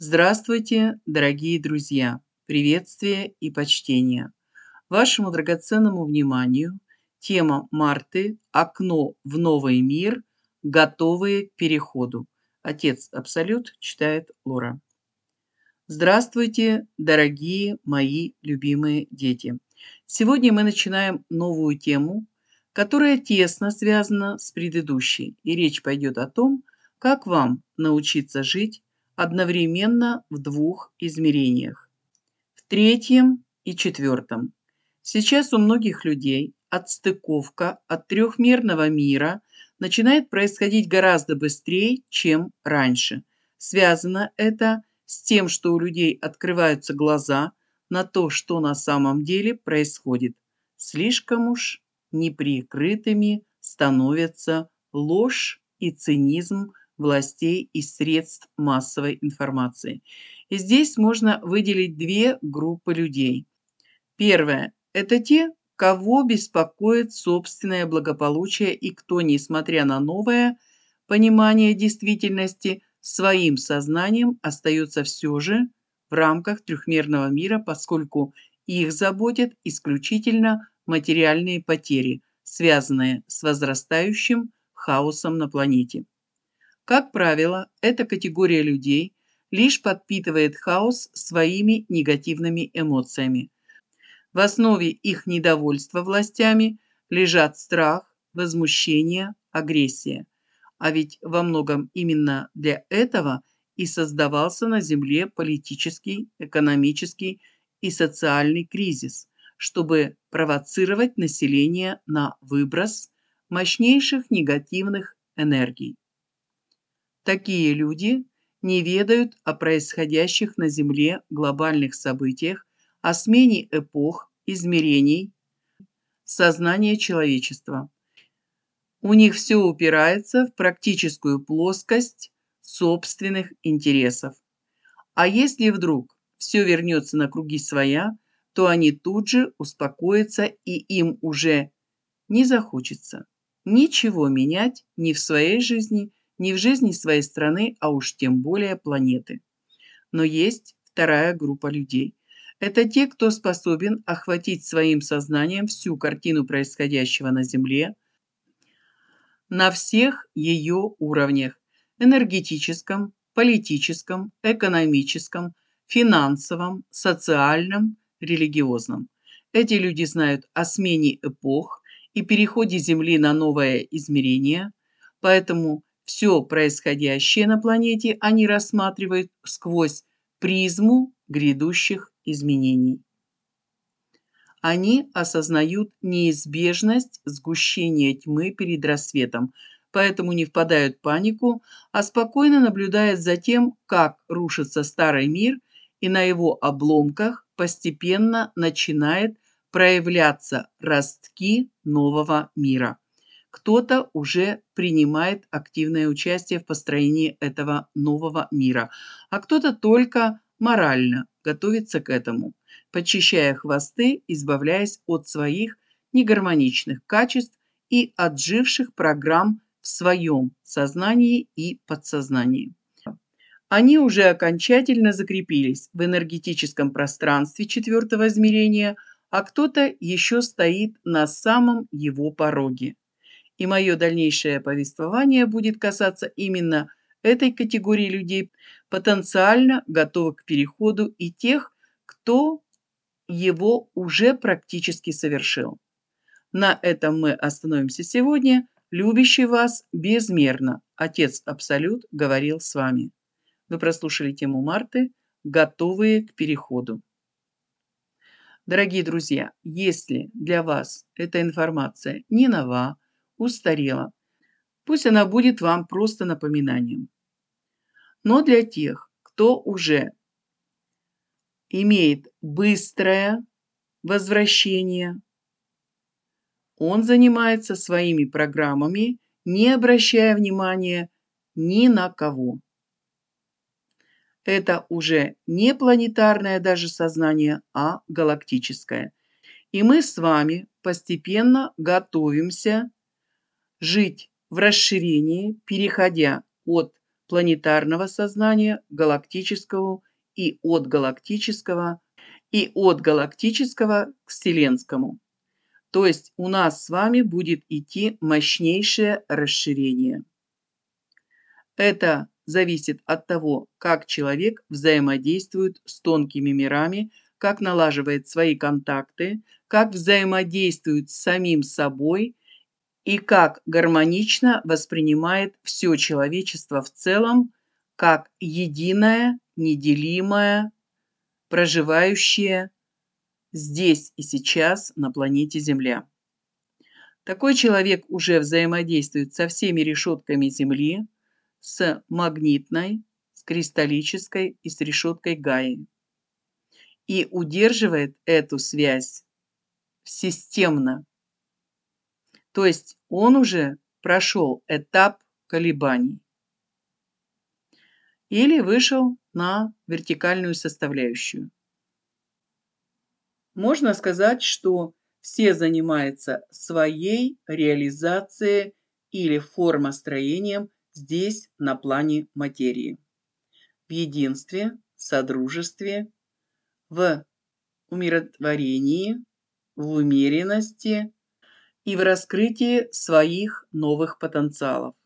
Здравствуйте, дорогие друзья! Приветствия и почтения! Вашему драгоценному вниманию тема Марты «Окно в новый мир. Готовые к переходу». Отец Абсолют читает Лора. Здравствуйте, дорогие мои любимые дети! Сегодня мы начинаем новую тему, которая тесно связана с предыдущей, и речь пойдет о том, как вам научиться жить одновременно в двух измерениях – в третьем и четвертом. Сейчас у многих людей отстыковка от трехмерного мира начинает происходить гораздо быстрее, чем раньше. Связано это с тем, что у людей открываются глаза на то, что на самом деле происходит. Слишком уж неприкрытыми становятся ложь и цинизм властей и средств массовой информации. И здесь можно выделить две группы людей. Первое – это те, кого беспокоит собственное благополучие и кто, несмотря на новое понимание действительности, своим сознанием остается все же в рамках трехмерного мира, поскольку их заботят исключительно материальные потери, связанные с возрастающим хаосом на планете. Как правило, эта категория людей лишь подпитывает хаос своими негативными эмоциями. В основе их недовольства властями лежат страх, возмущение, агрессия. А ведь во многом именно для этого и создавался на Земле политический, экономический и социальный кризис, чтобы провоцировать население на выброс мощнейших негативных энергий. Такие люди не ведают о происходящих на Земле глобальных событиях, о смене эпох, измерений, сознания человечества. У них все упирается в практическую плоскость собственных интересов. А если вдруг все вернется на круги своя, то они тут же успокоятся и им уже не захочется ничего менять ни в своей жизни, не в жизни своей страны, а уж тем более планеты. Но есть вторая группа людей. Это те, кто способен охватить своим сознанием всю картину происходящего на Земле на всех ее уровнях – энергетическом, политическом, экономическом, финансовом, социальном, религиозном. Эти люди знают о смене эпох и переходе Земли на новое измерение, поэтому все происходящее на планете они рассматривают сквозь призму грядущих изменений. Они осознают неизбежность сгущения тьмы перед рассветом, поэтому не впадают в панику, а спокойно наблюдают за тем, как рушится старый мир и на его обломках постепенно начинает проявляться ростки нового мира кто-то уже принимает активное участие в построении этого нового мира, а кто-то только морально готовится к этому, подчищая хвосты, избавляясь от своих негармоничных качеств и отживших программ в своем сознании и подсознании. Они уже окончательно закрепились в энергетическом пространстве четвертого измерения, а кто-то еще стоит на самом его пороге и мое дальнейшее повествование будет касаться именно этой категории людей, потенциально готовых к переходу и тех, кто его уже практически совершил. На этом мы остановимся сегодня. Любящий вас безмерно, Отец Абсолют говорил с вами. Вы прослушали тему Марты «Готовые к переходу». Дорогие друзья, если для вас эта информация не нова, устарела. Пусть она будет вам просто напоминанием. Но для тех, кто уже имеет быстрое возвращение, он занимается своими программами, не обращая внимания ни на кого. Это уже не планетарное даже сознание, а галактическое. И мы с вами постепенно готовимся жить в расширении, переходя от планетарного сознания к галактическому и от галактического и от галактического к вселенскому. То есть у нас с вами будет идти мощнейшее расширение. Это зависит от того, как человек взаимодействует с тонкими мирами, как налаживает свои контакты, как взаимодействует с самим собой и как гармонично воспринимает все человечество в целом как единое, неделимое, проживающее здесь и сейчас на планете Земля. Такой человек уже взаимодействует со всеми решетками Земли, с магнитной, с кристаллической и с решеткой Гаи. И удерживает эту связь системно, то есть он уже прошел этап колебаний или вышел на вертикальную составляющую. Можно сказать, что все занимаются своей реализацией или формостроением здесь на плане материи. В единстве, в содружестве, в умиротворении, в умеренности, и в раскрытии своих новых потенциалов.